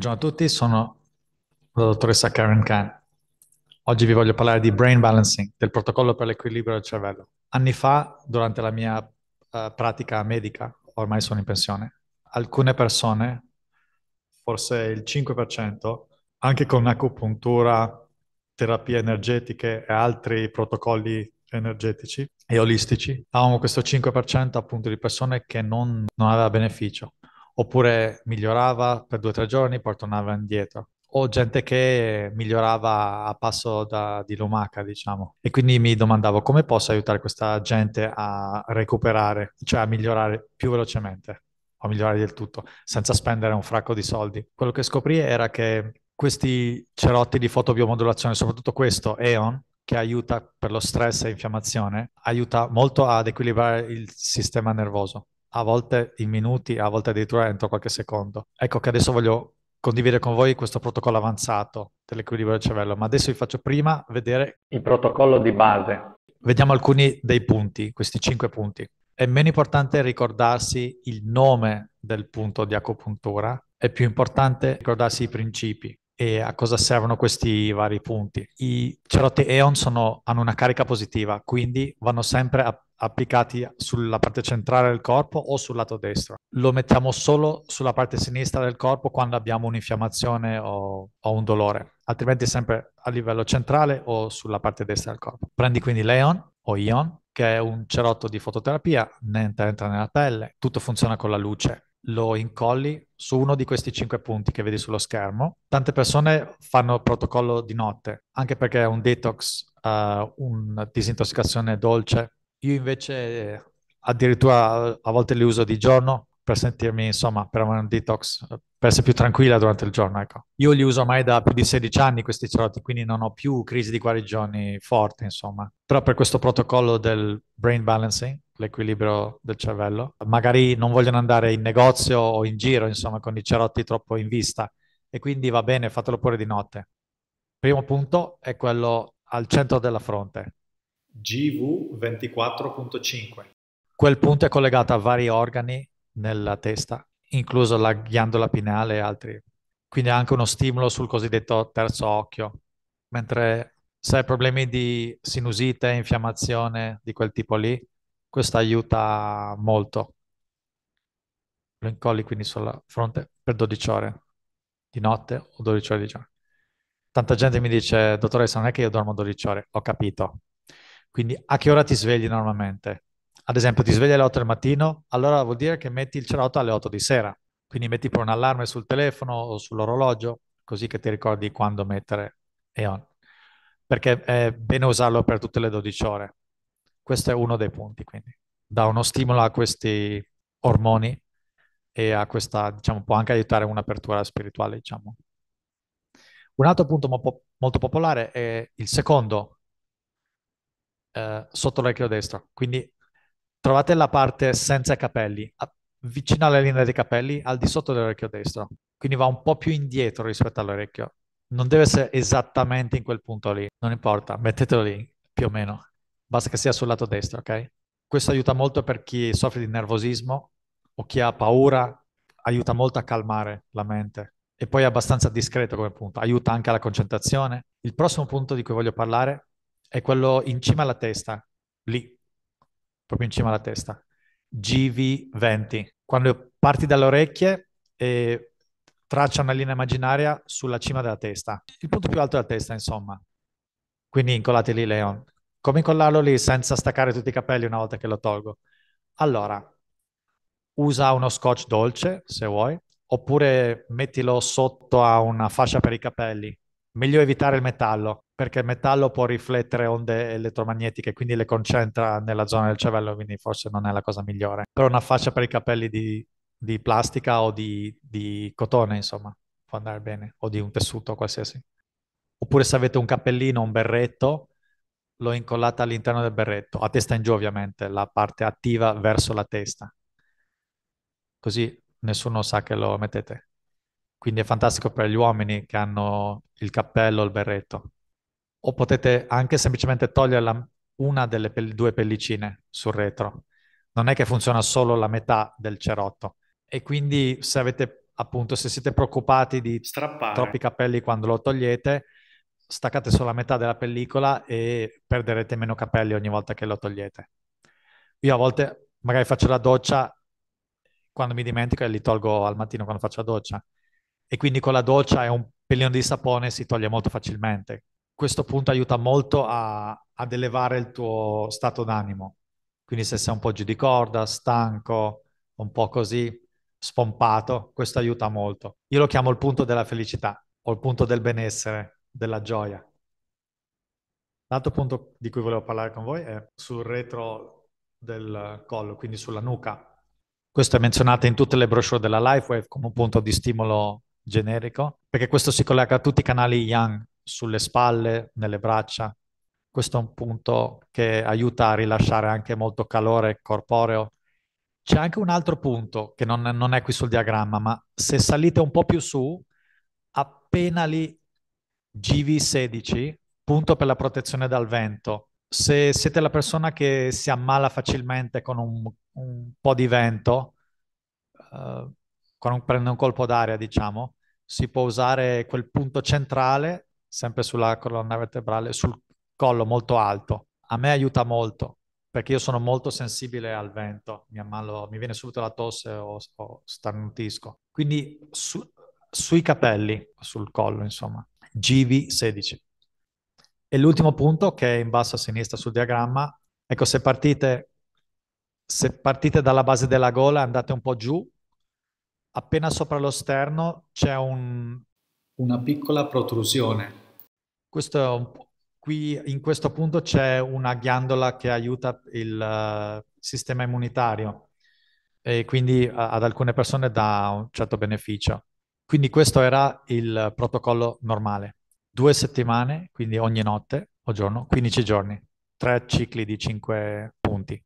Buongiorno a tutti, sono la dottoressa Karen Khan. Oggi vi voglio parlare di brain balancing, del protocollo per l'equilibrio del cervello. Anni fa, durante la mia uh, pratica medica, ormai sono in pensione, alcune persone, forse il 5%, anche con acupuntura, terapie energetiche e altri protocolli energetici e olistici, avevamo questo 5% appunto di persone che non, non aveva beneficio oppure migliorava per due o tre giorni, poi tornava indietro. O gente che migliorava a passo da, di lumaca, diciamo. E quindi mi domandavo come posso aiutare questa gente a recuperare, cioè a migliorare più velocemente o a migliorare del tutto, senza spendere un fracco di soldi. Quello che scoprì era che questi cerotti di fotobiomodulazione, soprattutto questo EON, che aiuta per lo stress e infiammazione, aiuta molto ad equilibrare il sistema nervoso a volte in minuti, a volte addirittura entro qualche secondo. Ecco che adesso voglio condividere con voi questo protocollo avanzato dell'equilibrio del cervello, ma adesso vi faccio prima vedere... Il protocollo di base. Vediamo alcuni dei punti, questi cinque punti. È meno importante ricordarsi il nome del punto di acupuntura, è più importante ricordarsi i principi e a cosa servono questi vari punti. I cerotti EON sono, hanno una carica positiva, quindi vanno sempre a, applicati sulla parte centrale del corpo o sul lato destro. Lo mettiamo solo sulla parte sinistra del corpo quando abbiamo un'infiammazione o, o un dolore, altrimenti sempre a livello centrale o sulla parte destra del corpo. Prendi quindi l'EON o ION, che è un cerotto di fototerapia, niente entra nella pelle, tutto funziona con la luce lo incolli su uno di questi cinque punti che vedi sullo schermo. Tante persone fanno il protocollo di notte, anche perché è un detox, uh, eh, una disintossicazione dolce. Io invece addirittura a volte li uso di giorno per sentirmi, insomma, per avere un detox, per essere più tranquilla durante il giorno, ecco. Io li uso ormai da più di 16 anni questi cerotti, quindi non ho più crisi di guarigioni forti, insomma. Però per questo protocollo del brain balancing l'equilibrio del cervello. Magari non vogliono andare in negozio o in giro, insomma, con i cerotti troppo in vista. E quindi va bene, fatelo pure di notte. Primo punto è quello al centro della fronte. GV24.5. Quel punto è collegato a vari organi nella testa, incluso la ghiandola pineale e altri. Quindi è anche uno stimolo sul cosiddetto terzo occhio. Mentre se hai problemi di sinusite, infiammazione di quel tipo lì, questo aiuta molto. Lo incolli quindi sulla fronte per 12 ore di notte o 12 ore di giorno. Tanta gente mi dice, dottoressa, non è che io dormo 12 ore, ho capito. Quindi a che ora ti svegli normalmente? Ad esempio, ti svegli alle 8 del mattino, allora vuol dire che metti il cerotto alle 8 di sera. Quindi metti pure un allarme sul telefono o sull'orologio, così che ti ricordi quando mettere E on. Perché è bene usarlo per tutte le 12 ore. Questo è uno dei punti, quindi dà uno stimolo a questi ormoni e a questa, diciamo, può anche aiutare un'apertura spirituale, diciamo. Un altro punto mo- molto popolare è il secondo, eh, sotto l'orecchio destro. Quindi trovate la parte senza capelli, a- vicino alla linea dei capelli, al di sotto dell'orecchio destro. Quindi va un po' più indietro rispetto all'orecchio. Non deve essere esattamente in quel punto lì, non importa, mettetelo lì più o meno basta che sia sul lato destro, ok? Questo aiuta molto per chi soffre di nervosismo o chi ha paura, aiuta molto a calmare la mente. E poi è abbastanza discreto come punto, aiuta anche alla concentrazione. Il prossimo punto di cui voglio parlare è quello in cima alla testa, lì, proprio in cima alla testa. GV20. Quando parti dalle orecchie e traccia una linea immaginaria sulla cima della testa, il punto più alto della testa, insomma. Quindi incolate lì, Leon. Come incollarlo lì senza staccare tutti i capelli una volta che lo tolgo? Allora, usa uno scotch dolce se vuoi, oppure mettilo sotto a una fascia per i capelli. Meglio evitare il metallo, perché il metallo può riflettere onde elettromagnetiche, quindi le concentra nella zona del cervello, quindi forse non è la cosa migliore. Però una fascia per i capelli di, di plastica o di, di cotone, insomma, può andare bene, o di un tessuto qualsiasi. Oppure se avete un cappellino, un berretto, l'ho incollata all'interno del berretto, a testa in giù ovviamente, la parte attiva verso la testa. Così nessuno sa che lo mettete. Quindi è fantastico per gli uomini che hanno il cappello il berretto. O potete anche semplicemente togliere la, una delle pe- due pellicine sul retro. Non è che funziona solo la metà del cerotto. E quindi se avete appunto, se siete preoccupati di Strappare. troppi capelli quando lo togliete, staccate solo la metà della pellicola e perderete meno capelli ogni volta che lo togliete. Io a volte magari faccio la doccia quando mi dimentico e li tolgo al mattino quando faccio la doccia. E quindi con la doccia e un pellino di sapone si toglie molto facilmente. Questo punto aiuta molto a, ad elevare il tuo stato d'animo. Quindi se sei un po' giù di corda, stanco, un po' così, spompato, questo aiuta molto. Io lo chiamo il punto della felicità o il punto del benessere della gioia. L'altro punto di cui volevo parlare con voi è sul retro del collo, quindi sulla nuca. Questo è menzionato in tutte le brochure della LifeWave come un punto di stimolo generico, perché questo si collega a tutti i canali yang sulle spalle, nelle braccia. Questo è un punto che aiuta a rilasciare anche molto calore corporeo. C'è anche un altro punto che non, non è qui sul diagramma, ma se salite un po' più su, appena lì GV16, punto per la protezione dal vento. Se siete la persona che si ammala facilmente con un, un po' di vento, eh, quando prende un colpo d'aria, diciamo, si può usare quel punto centrale, sempre sulla colonna vertebrale, sul collo molto alto. A me aiuta molto perché io sono molto sensibile al vento, mi, ammalo, mi viene subito la tosse o, o starnutisco. Quindi su, sui capelli, sul collo, insomma. GV16. E l'ultimo punto che è in basso a sinistra sul diagramma, ecco se partite, se partite dalla base della gola e andate un po' giù, appena sopra lo sterno c'è un... Una piccola protrusione. Questo qui in questo punto c'è una ghiandola che aiuta il uh, sistema immunitario e quindi a, eh, ad alcune persone dà un certo beneficio. Quindi questo era il protocollo normale. Due settimane, quindi ogni notte o giorno, 15 giorni, tre cicli di 5 punti.